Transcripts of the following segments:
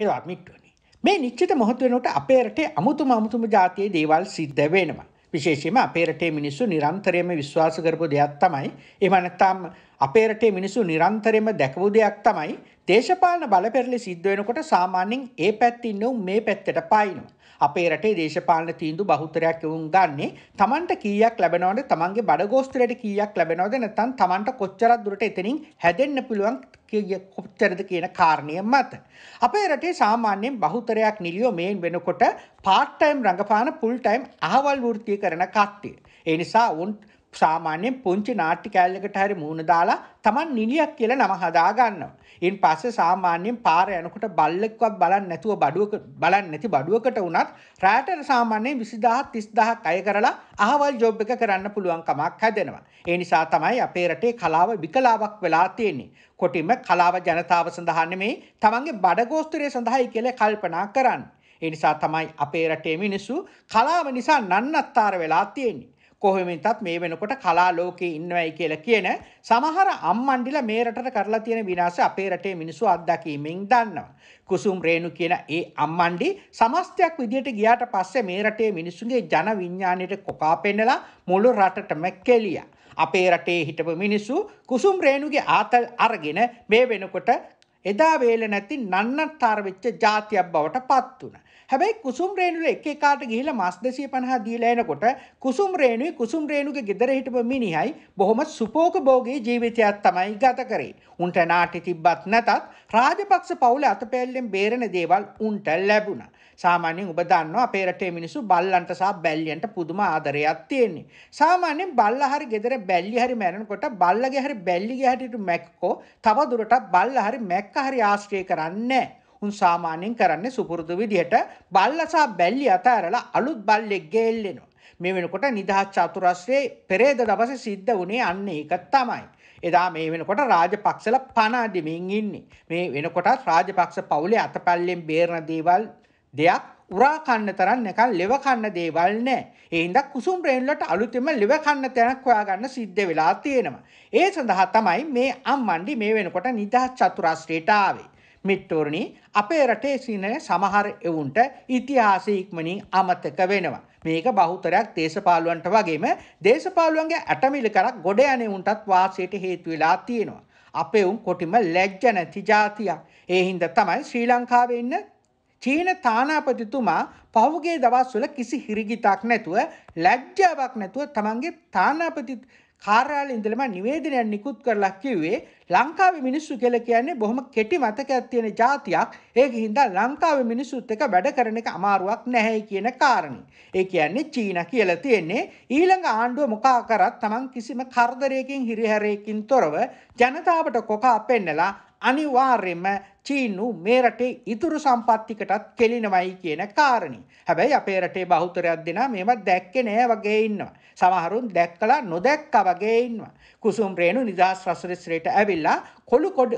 හෙලවත් මිට්ටුවනි. මේ නිශ්චිත මොහොත වෙනකොට අපේ රටේ අමුතුම අමුතුම જાතියේ දේවල් සිද්ධ වෙනවා. විශේෂයෙන්ම අපේ රටේ මිනිස්සු නිරන්තරයෙන්ම විශ්වාස කරපු දෙයක් තමයි එහෙම නැත්නම් අපේ රටේ මිනිස්සු නිරන්තරයෙන්ම දැකපු දෙයක් තමයි දේශපාලන බලපැරලි සිද්ධ වෙනකොට සාමාන්‍යයෙන් ඒ පැත්තේ ඉන්නව මේ පැත්තට පායිනවා. අපේ රටේ දේශපාලන තීන්දු බහුතරයක් එවුන් ගන්නේ තමන්ට කීයක් ලැබෙනවද තමන්ගේ බඩගෝස්තරයට කීයක් ලැබෙනවද නැත්නම් තමන්ට කොච්චරක් දුරට එතනින් හැදෙන්න පුළුවන් කොච්චරද කියන කාරණය මත. අපේ රටේ සාමාන්‍යයෙන් බහුතරයක් නිලියෝ මේන් වෙනකොට පාට්ටයිම් රඟපාන පුල්ටයිම් අහවල් වෘත්තිය කරන කට්ටිය. ඒ නිසා උන් සාමාන්‍යයෙන් පුංචි නාට්‍ය කෑල්ලකට හරි මූණ දාලා Taman නිලියක් කියලා නම හදා ගන්නවා. ඉන් පස්සේ සාමාන්‍යයෙන් පාර යනකොට බල්ලෙක්වත් බලන්නේ නැතුව බඩුවක බලන්නේ නැති බඩුවකට වුණත් රැට සාමාන්‍යයෙන් 20000 30000ක් අය කරලා අහවල් ජොබ් එක කරන්න පුළුවන් කමක් හැදෙනවා. ඒ නිසා තමයි අපේ රටේ කලාව විකලාවක් වෙලා තියෙන්නේ. කොටිම කලාව ජනතාව සඳහා නෙමෙයි Tamanගේ බඩගෝස්තරය සඳහායි කියලා කල්පනා කරන්නේ. ඒ නිසා තමයි අපේ රටේ මිනිස්සු කලාව නිසා නන්නත්තර වෙලා තියෙන්නේ. කොහොමින්තත් මේ වෙනකොට කලා ලෝකේ ඉන්නවයි කියලා කියන සමහර අම්මන්ඩිලා මේ රටට කරලා තියෙන විනාශය අපේ රටේ මිනිස්සු අත්දැකීමෙන් දන්නවා. කුසුම් රේණු කියන ඒ අම්මන්ඩි සමස්තයක් විදියට ගියාට පස්සේ මේ රටේ මිනිස්සුගේ ජන විඥාණයට කොකා පෙන්නලා මුළු රටටම කෙලියා. අපේ රටේ හිටපු මිනිස්සු කුසුම් රේණුගේ ආතල් අරගෙන මේ වෙනකොට එදා වේල නැති නන්නත්තර වෙච්ච જાතියක් බවට පත් වුණා. හැබැයි කුසුම් රේණුල එක එකාට ගිහිලා මාස් 250 දීලා එනකොට කුසුම් රේණුයි කුසුම් රේණුගේ ගෙදර හිටපු මිනිහයි බොහොම සුපෝකභෝගී ජීවිතයක් තමයි ගත කරේ. උන්ට නාටි තිබ්බත් නැතත් රාජපක්ෂ පවුල අතපැල්ලෙන් බේරෙන දේවල් උන්ට ලැබුණා. සාමාන්‍යයෙන් ඔබ දන්නවා අපේ රටේ මිනිස්සු බල්ලන්ට සහ බැල්ලියන්ට පුදුම ආදරයක් තියෙන්නේ. සාමාන්‍යයෙන් බල්ලා හරි ගෙදර බැල්ලි හරි මැරෙනකොට බල්ලගේ හරි බැල්ලිගේ හැටියට මැක්කෝ තව දුරටත් බල්ලා හරි මැක්ක හරි ආශ්‍රය කරන්නේ නැහැ. උන් සාමාන්‍යයෙන් කරන්නේ සුපුරුදු විදිහට බල්ලසා බැල්ලි අතඇරලා අලුත් බල්ලෙක් ගෙල්ලෙනවා. මේ වෙනකොට නිදහස් චතුරස්‍රයේ පෙරේද දවසේ සිද්ධ වුණේ අන්න ඒක තමයි. එදා මේ වෙනකොට රාජපක්ෂල පණ අදිමින් ඉන්නේ. මේ වෙනකොටත් රාජපක්ෂ පවුලේ අතපල්ලෙන් බේරන දේවල් දෙයක් උරා කන්න තරම් නැකන් ලෙව කන්න දේවල් නැහැ. ඒ හින්දා කුසුම් රේන්ලට අලුතෙන්ම ලෙව කන්න තැනක් හොයාගන්න සිද්ධ වෙලා තියෙනවා. ඒ සඳහා තමයි මේ අම්මණ්ඩි මේ වෙනකොට නිදහස් චතුරස්‍රයට ආවේ. මිත්තෝරණී අපේ රටේ සිනය සමහර එවුන්ට ඉතිහාසීක්මනින් අමතක වෙනවා. මේක බහුතරයක් දේශපාලුවන්ට වගේම දේශපාලුවන්ගේ ඇටමිලි කරක් ගොඩ යනෙවුන්ටත් වාසයට හේතු වෙලා තියෙනවා. අපෙවුම් කොටිම ලැජ්ජ නැති ජාතියක්. ඒ හින්දා තමයි ශ්‍රී ලංකාවේ ඉන්න චීන තානාපතිතුමා පහුගිය දවස්වල කිසි හිරිගිතක් නැතුව ලැජ්ජාවක් නැතුව තමන්ගේ තානාපති කාර්යාලය ඉඳලම නිවේදනයක් නිකුත් කරලා කිව්වේ ලංකාවේ මිනිස්සු කියලා කියන්නේ බොහොම කෙටි මතකයක් තියෙන જાතියක්. ඒක හින්දා ලංකාවේ මිනිස්සුත් එක්ක වැඩ කරන එක අමාරුවක් නැහැයි කියන කාරණේ. ඒ කියන්නේ චීන කියලා තියෙන්නේ ඊළඟ ආණ්ඩුව මොකා කරත් Taman කිසිම කරදරයකින් හිරිහැරයකින් තොරව ජනතාවට කොකා පෙන්නලා අනිවාර්යයෙන්ම චීනු මේ රටේ ඉතුරු සම්පත්තිකටත් කෙලිනවයි කියන කාරණේ. හැබැයි අපේ රටේ බහුතරයක් දෙනා මේව දැක්කේ නෑ වගේ ඉන්නවා. සමහරුන් දැක්කලා නොදැක්කා වගේ ඉන්නවා. කුසුම් රේණු නිදහස් රසරිස්රේට ඇවිල්ලා කොළු කොඩ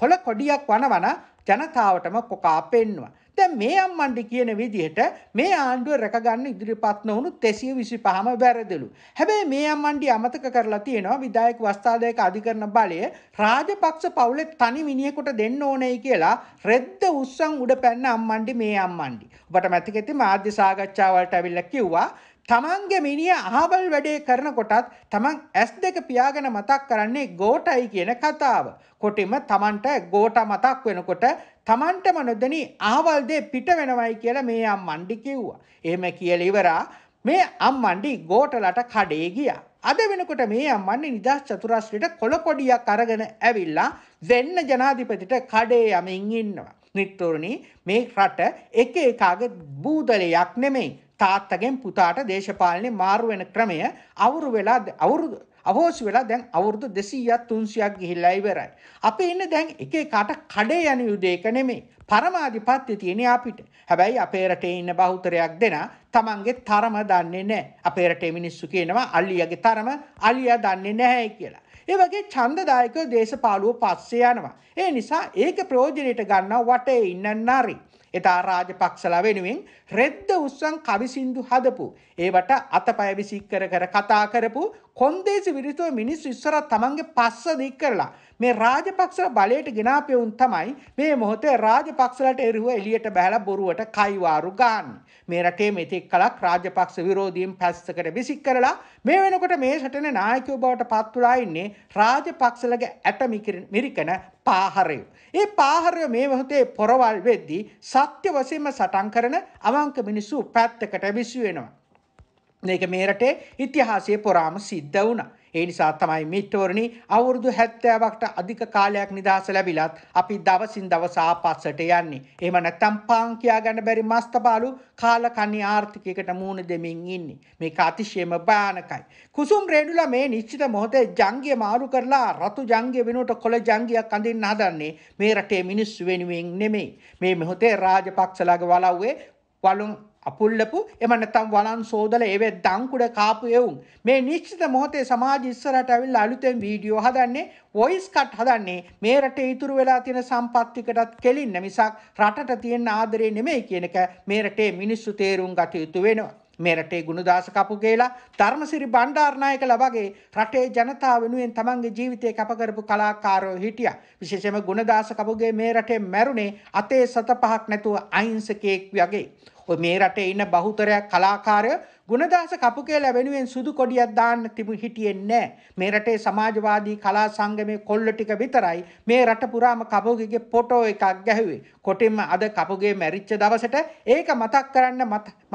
කොළ කොඩියක් වනවන ජනතාවටම කොකා පෙන්නවා. දැන් මේ අම්මන්ට කියන විදිහට මේ ආණ්ඩුව රැකගන්න ඉදිරිපත් නොවුණු 325ම වැරදිලු. හැබැයි මේ අම්මන්ඩි අමතක කරලා තියෙනවා විධායක වස්තාදායක අධිකරණ බලය රාජපක්ෂ පවුලේ තනි මිනිහෙකුට දෙන්න ඕනේයි කියලා රෙද්ද උස්සන් උඩ පැන්න අම්මන්ඩි මේ අම්මන්ඩි. ඔබට මතකෙති මාධ්‍ය සාකච්ඡාවලට ඇවිල්ලා කිව්වා තමන්ගේ මිනිිය අහබල් වැඩේ කරනකොටත් තමන් ඇස් දෙක පියාගෙන මතක් කරන්නේ ගෝටයි කියන කතාව. කොටිම තමන්ට ගෝට මතක් වෙනකොට තමන්ටම නොදනී ආවල්දේ පිට වෙනවයි කියලා මේ අම් මණ්ඩි කිව්වා. එහෙම කියල ඉවරා මේ අම්මණ්ඩි ගෝටලට කඩේ ගියා. අද වෙනකොට මේ අම්මන්නේ නිදහස් චතුරාශ්‍රයට කොළකොඩියක් අරගෙන ඇවිල්ලා දෙන්න ජනාධිපතිට කඩේ යමින් ඉන්නවා. නිට්ටෝරණී මේ රට එක එකාගේ බූදලයක් නෙමෙයි. තාත්තගෙන් පුතාට දේශපාලනේ මාරු වෙන ක්‍රමය අවුරු වෙලා අවුරුදු අවෝසි වෙලා දැන් අවුරුදු 200ක් 300ක් ගිහිල්ලා ඉවරයි. අපි ඉන්නේ දැන් එක එකට කඩේ යන යුදයක නෙමෙයි. පරමාධිපත්‍ය තියෙන අපිට. හැබැයි අපේ රටේ ඉන්න බහුතරයක් දෙනා තමන්ගේ තරම දන්නේ නැහැ. අපේ රටේ මිනිස්සු කියනවා අලියාගේ තරම අලියා දන්නේ නැහැ කියලා. ඒ වගේ ඡන්දදායකව දේශපාලුව පස්සේ යනවා. ඒ නිසා ඒක ප්‍රයෝජනෙට ගන්නව වටේ ඉන්න නරි. එතා රාජපක්ෂලා වෙනුවෙන් රෙද්ද උස්සන් කවිසින්දු හදපු. ඒවට අතපය විසික්කර කර කතා කරපු කොන්දේසි විරිතුව මිනිස් ඉස්සර තමන්ගේ පස්ස දික් කරලා. මේ රාජපක්ෂල බලයට ගෙනාපයවුන් තමයි මේ මොහොතේ රාජපක්ෂලට එරුව එලියට බැහලා බොරුවට කයිවාරු ගාන්න. මේ රටේ මෙතෙක් කලක් රාජපක්ෂ විරෝධීන් පැස්සකට විසික් කරලා මේ වෙනකොට මේ සටන නායකව බවට පත්තුලා ඉන්නේ රාජපක්ෂලගේ ඇට මිරිකන පාහරයෝ. ඒ පාහරයෝ මේ මොහොතේ පොරවල් වෙද්දී සත්‍ය වශයෙන්ම සටන් කරන අවංක මිනිස්සු පැත්තකට විසු වෙනවා. මේක මේ රටේ ඉතිහාසයේ පුරාම සිද්ධ වුණා. ඒ නිසා තමයි මිත්‍රවරණි අවුරුදු 70කට අධික කාලයක් නිදහස ලැබිලත් අපි දවසින් දවස ආපස්සට යන්නේ. එහෙම නැත්නම් පාන් කියා ගන්න බැරි මස්තපාලු කාල කණි ආර්ථිකයකට මූණ දෙමින් ඉන්නේ. මේක අතිශයම භයානකයි. කුසුම් රේඩුලා මේ නිශ්චිත මොහොතේ ජංගිය මාරු කරලා රතු ජංගිය වෙනුවට කොළ ජංගියක් අඳින්න හදන්නේ මේ රටේ මිනිස්සු වෙනුවෙන් නෙමෙයි. මේ මොහොතේ රාජපක්ෂලාගේ වලව්වේ වලුන් අපුල්ලපු එම නැත්නම් වලන් සෝදල ඒවේ දංකුඩ කාපු එවුන් මේ නිශ්චිත මොහොතේ සමාජ ඉස්සරහට ඇවිල්ලා අලුතෙන් වීඩියෝ හදන්නේ වොයිස් කට් හදන්නේ මේ රටේ ඉතුරු වෙලා තියෙන සම්පත්තිකටත් කෙලින්න මිසක් රටට තියෙන ආදරේ නෙමෙයි කියන එක මේ රටේ මිනිස්සු තේරුම් ගත යුතු වෙනවා මේ රටේ ගුණදාස කපුගේලා ධර්මසිරි බණ්ඩාරනායකලා වගේ රටේ ජනතාව වෙනුවෙන් තමන්ගේ ජීවිතය කැප කරපු කලාකාරයෝ හිටියා. විශේෂයෙන්ම ගුණදාස කපුගේ මේ රටේ මැරුණේ අතේ සත පහක් නැතුව අහිංසකයෙක් වගේ. ඔය මේ රටේ ඉන්න බහුතරයක් කලාකාරයෝ ගුණදාස කපුකේලා වෙනුවෙන් සුදු කොඩියක් දාන්න තිබු හිටියේ නැහැ. මේ රටේ සමාජවාදී කලා සංගමේ කොල්ල ටික විතරයි මේ රට පුරාම කපුගේගේ ෆොටෝ එකක් ගැහුවේ. කොටින්ම අද කපුගේ මැරිච්ච දවසට ඒක මතක් කරන්න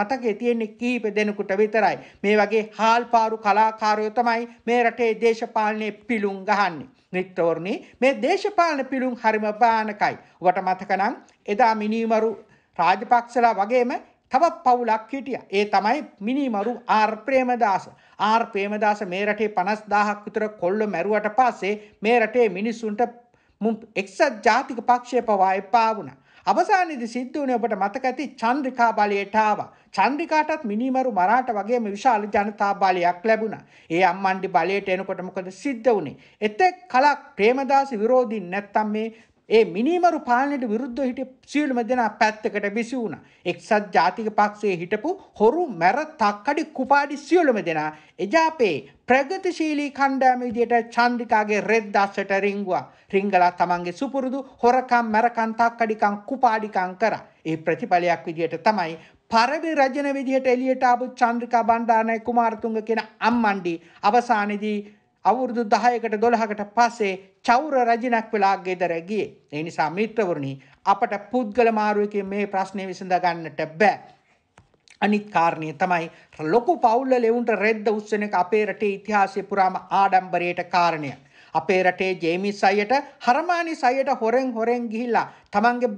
මතකේ තියෙන්නේ කීප දෙනෙකුට විතරයි. මේ වගේ හාල්පාරු කලාකාරයෝ තමයි මේ රටේ දේශපාලනයේ පිලුම් ගහන්නේ. නික්තවර්ණි මේ දේශපාලන පිලුම් හරිම බානකයි. ඔබට මතකනම් එදා මිනිමරු රාජපක්ෂලා වගේම තවත් පවුලක් හිටියා. ඒ තමයි මිනිමරු ආර් ප්‍රේමදාස. ආර් ප්‍රේමදාස මේ රටේ 50000ක් විතර කොල්ල මැරුවට පස්සේ මේ රටේ මිනිස්සුන්ට එක්සත් ජාතික පක්ෂය පවා එපා වුණා. අවසානයේදී සිද්ධ වුණේ ඔබට මතක ඇති චන්ද්‍රිකා බලයට ආවා. චන්ද්‍රිකාටත් මිනිමරු මරාට වගේම විශාල ජනතා බලයක් ලැබුණා. ඒ අම්මන්ඩි බලයට එනකොට මොකද සිද්ධ වුණේ? එතෙක් කලක් ප්‍රේමදාස විරෝධී නැත්තම් මේ ඒ මිනිමරු පාලනයට විරුද්ධව හිටිය සියලුම දෙනා පැත්තකට විසි වුණා. එක්සත් ජාතික පක්ෂයේ හිටපු හොරු මැර තක්කඩි කුපාඩි සියලුම දෙනා එජාපේ ප්‍රගතිශීලී කණ්ඩායම විදියට චන්ද්‍රිකාගේ රෙද්දස්සට රිංගුවා. රිංගලා තමන්ගේ සුපුරුදු හොරකම් මැරකම් තක්කඩිකම් කුපාඩිකම් කරා. ඒ ප්‍රතිඵලයක් විදියට තමයි පරවි රජන විදිහට එළියට ආපු චන්ද්‍රිකා බණ්ඩාරනායක කුමාරතුංග කියන අම්මණ්ඩි අවසානයේදී අවුරුදු 10කට 12කට පස්සේ චෞර රජිනක් වෙලා ගෙදර ගියේ. ඒ නිසා මිත්‍රවරුනි අපට පුද්ගල මාරුවකින් මේ ප්‍රශ්නේ විසඳ ගන්නට බෑ. අනිත් කාරණය තමයි ලොකු පවුල්ල ලෙවුන්ට රෙද්ද උස්සන එක අපේ රටේ ඉතිහාසය පුරාම ආඩම්බරයට කාරණය. අපේ රටේ ජේමිස් අයියට හරමානි සයියට හොරෙන් හොරෙන් ගිහිල්ලා තමන්ගේ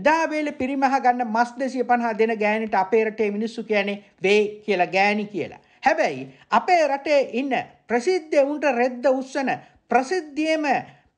එදා වේලේ පිරිමහ ගන්න මස් 250 දෙන ගෑණිට අපේ රටේ මිනිස්සු කියන්නේ වේ කියලා ගෑණි කියලා. හැබැයි අපේ රටේ ඉන්න ප්‍රසිද්ධ උන්ට රෙද්ද උස්සන ප්‍රසිද්ධියම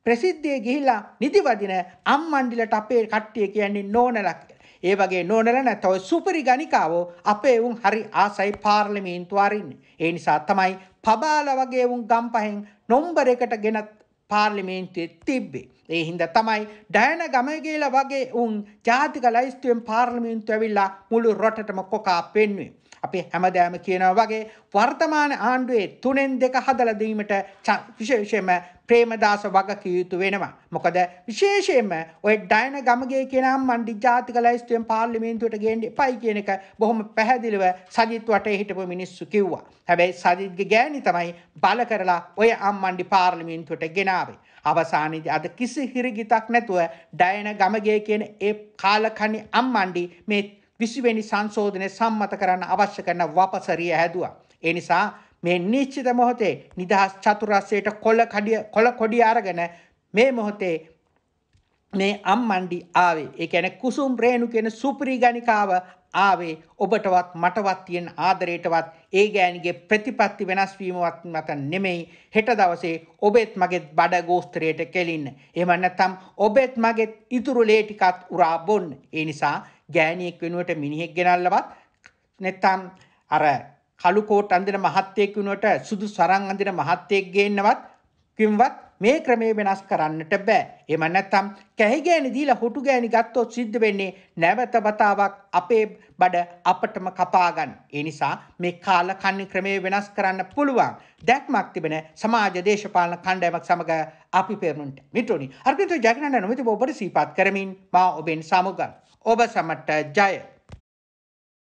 ප්‍රසිද්ධිය ගිහිලා නිදිවදින අම්මණ්ඩිලට අපේ කට්ටිය කියන්නේ නෝනලා කියලා. ඒ වගේ නෝනල නැතව සුපරි ගණිකාවෝ අපේ උන් හරි ආසයි පාර්ලිමේන්තු අරින්නේ. ඒ නිසා තමයි පබාල වගේ උන් ගම්පහෙන් නොම්බර එකට ගෙනත් පාර්ලිමේන්තුවේ තිබ්බේ. ඒ හින්දා තමයි ඩයන ගමගේලා වගේ උන් ජාතික ලයිස්තුවෙන් පාර්ලිමේන්තුව ඇවිල්ලා මුළු රටටම කොකා පෙන්වුවේ. අපි හැමදාම කියනවා වගේ වර්තමාන ආණ්ඩුවේ තුනෙන් දෙක හදලා දීමට විශේෂයෙන්ම ප්‍රේමදාස වගකිය යුතු වෙනවා. මොකද විශේෂයෙන්ම ඔය ඩයන ගමගේ කියන මණ්ඩි ජාතික ලයිස්තුවෙන් පාර්ලිමේන්තුවට ගේන්න එපයි කියන එක බොහොම පැහැදිලිව සජිත් වටේ හිටපු මිනිස්සු කිව්වා. හැබැයි සජිත්ගේ ගෑණි තමයි බල කරලා ඔය අම්මණ්ඩි පාර්ලිමේන්තුවට ගෙනාවේ. අවසානයේදී අද කිසි හිරිගිතක් නැතුව ඩයන ගමගේ කියන ඒ කාලකණ්ණි අම්මණ්ඩි මේ විසිවැනි සංශෝධනය සම්මත කරන්න අවශ්‍ය කරන වපසරිය හැදවා. ඒ නිසා මේ නිශ්චිත මොහොතේ නිදහස් චතුරස්සයට කොල කඩිය කොල කොඩි අරගෙන මේ මොහොතේ මේ අම්මණ්ඩි ආවේ ඒ කියන්නේ කුසුම් රේණු කියන සුපිරි ගණිකාව ආවේ ඔබටවත් මටවත් තියෙන ආදරයටවත් ඒ ගෑණිගේ ප්‍රතිපත්ති වෙනස් වීමවත් මත නෙමෙයි හෙට දවසේ ඔබෙත් මගෙත් බඩ ගෝස්තරයට කෙලින්න. එහෙම නැත්නම් ඔබෙත් මගෙත් ඉතුරු ලේ ටිකත් උරා බොන්න. ඒ නිසා ගෑණියෙක් වෙනුවට මිනිහෙක් ගෙනල්ලවත් නැත්තම් අර කළුකෝට් අඳින මහත්තයෙක් වෙනුවට සුදු සරන් අඳින මහත්තයෙක් ගේන්නවත් කිම්වත් මේ ක්‍රමේ වෙනස් කරන්නට බෑ. එහෙම නැත්නම් කැහි ගෑණි දීලා හොටු ගෑණි ගත්තොත් සිද්ධ වෙන්නේ නැවත වතාවක් අපේ බඩ අපටම කපා ගන්න. ඒ නිසා මේ කාල කන්නේ ක්‍රමේ වෙනස් කරන්න පුළුවන්. දැක්මක් තිබෙන සමාජ දේශපාලන කණ්ඩායමක් සමග අපි පෙරමුණට. මිත්‍රෝනි, අර්ගින්තෝ ජයග්‍රහණ නොමිති ඔබට සීපත් කරමින් මා ඔබෙන් සමුගන්නවා. ओब समट जाए